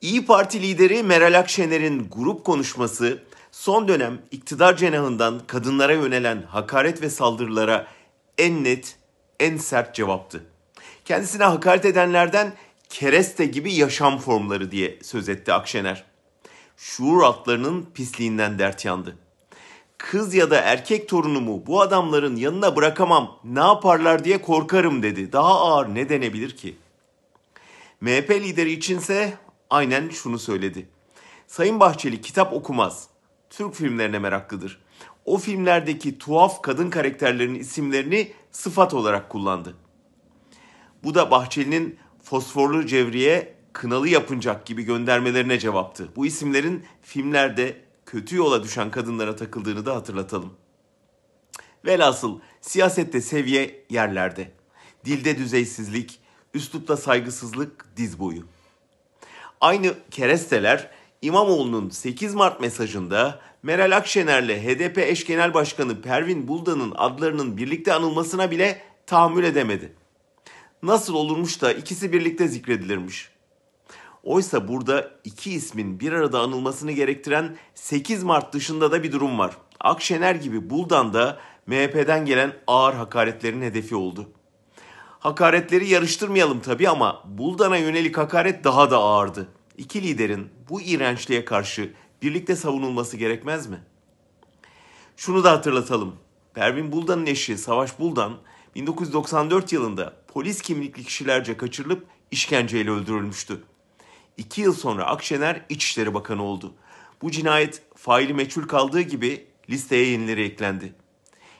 İyi Parti lideri Meral Akşener'in grup konuşması son dönem iktidar cenahından kadınlara yönelen hakaret ve saldırılara en net, en sert cevaptı. Kendisine hakaret edenlerden kereste gibi yaşam formları diye söz etti Akşener. Şuur altlarının pisliğinden dert yandı. Kız ya da erkek torunumu bu adamların yanına bırakamam, ne yaparlar diye korkarım dedi. Daha ağır ne denebilir ki? MHP lideri içinse aynen şunu söyledi. Sayın Bahçeli kitap okumaz. Türk filmlerine meraklıdır. O filmlerdeki tuhaf kadın karakterlerinin isimlerini sıfat olarak kullandı. Bu da Bahçeli'nin fosforlu cevriye kınalı yapıncak gibi göndermelerine cevaptı. Bu isimlerin filmlerde kötü yola düşen kadınlara takıldığını da hatırlatalım. Velhasıl siyasette seviye yerlerde. Dilde düzeysizlik, üslupta saygısızlık diz boyu. Aynı keresteler İmamoğlu'nun 8 Mart mesajında Meral Akşener'le HDP eş genel başkanı Pervin Buldan'ın adlarının birlikte anılmasına bile tahammül edemedi. Nasıl olurmuş da ikisi birlikte zikredilirmiş. Oysa burada iki ismin bir arada anılmasını gerektiren 8 Mart dışında da bir durum var. Akşener gibi Buldan da MHP'den gelen ağır hakaretlerin hedefi oldu. Hakaretleri yarıştırmayalım tabi ama Buldan'a yönelik hakaret daha da ağırdı. İki liderin bu iğrençliğe karşı birlikte savunulması gerekmez mi? Şunu da hatırlatalım. Pervin Buldan'ın eşi Savaş Buldan 1994 yılında polis kimlikli kişilerce kaçırılıp işkenceyle öldürülmüştü. İki yıl sonra Akşener İçişleri Bakanı oldu. Bu cinayet faili meçhul kaldığı gibi listeye yenileri eklendi.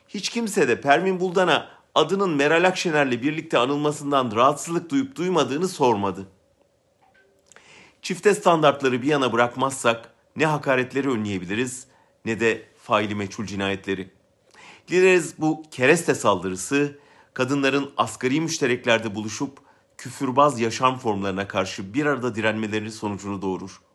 Hiç kimse de Pervin Buldan'a adının Meral Akşener'le birlikte anılmasından rahatsızlık duyup duymadığını sormadı. Çifte standartları bir yana bırakmazsak ne hakaretleri önleyebiliriz ne de faili meçhul cinayetleri. Dileriz bu kereste saldırısı kadınların asgari müştereklerde buluşup küfürbaz yaşam formlarına karşı bir arada direnmelerinin sonucunu doğurur.